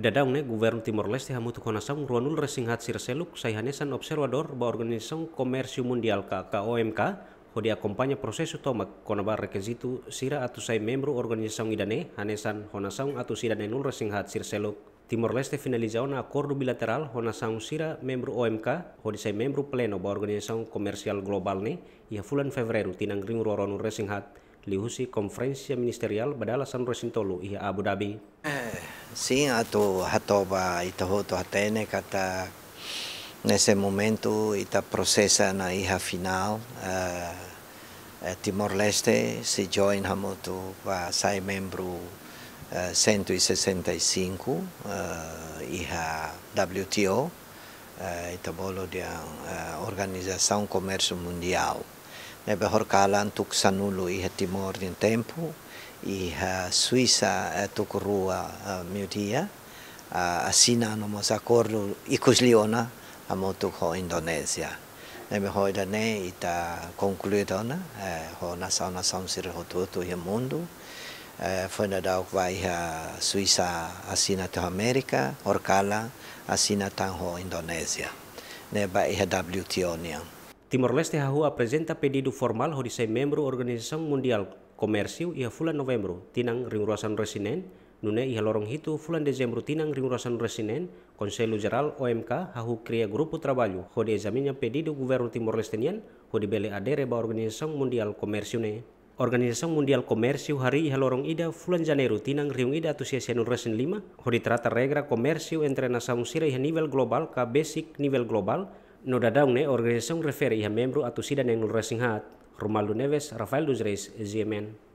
Dadaung ne Gubernur Timor Leste hamutu tu konasam ruanul resinghat sirseluk saihane observador ba organisasi komersiu mundial ka KOMK hodi akompanya proses utomak konabar rekesitu sira atu sai membro organisasi idane hanesan honasang atu sidane nul resinghat sirseluk Timor Leste finalisasi na bilateral honasang sira membro OMK hodi sai membro pleno ba organisasi komersial global ne ia fulan Februari tinang ring resing resinghat lihusi konferensi ministerial badala san resintolu ia Abu Dhabi. Eh, Sim, ato hatoba itahoto hatene kata nesse momento ita processa na iha final uh, eh, eh, Timor Leste se join moto para sair membro uh, 165 uh, iha WTO uh, ita bolo de uh, eh, organização comércio mundial. Nebe horkalan tuk sanulu iha Timor de tempo e a Suíça é tocorrua a meu dia, uh, assinamos acordo i kusliona a motu Indonésia. Nem ho da ne i ta concluído na nação nação ser ho tudo o mundo. Uh, foi na da vai a Suíça assina ta América, Orcala assina ta ho Indonésia. Ne ba i WTO nia. Timor-Leste apresenta pedido formal ao ser membro Organização Mundial komersiu ia fulan November tinang ringruasan residen. nune ia lorong hitu fulan Desember tinang ringruasan resinen, konselu jeral OMK hahu kria grupu trabalho hode examinya pedido guvern timor-lestenian hode bele adere ba organisasi Mundial komersiu ne. Organisasi Mundial Komersiu hari ia lorong ida fulan Janeiro tinang riung ida tu senur resin lima hodi terata regra komersiu entre nasaung sira ia nivel global ka basic nivel global Noda dadaung ne organisasi refer iha membru atusida yang resin resen hat Romaldo Neves, Rafael dos Reis,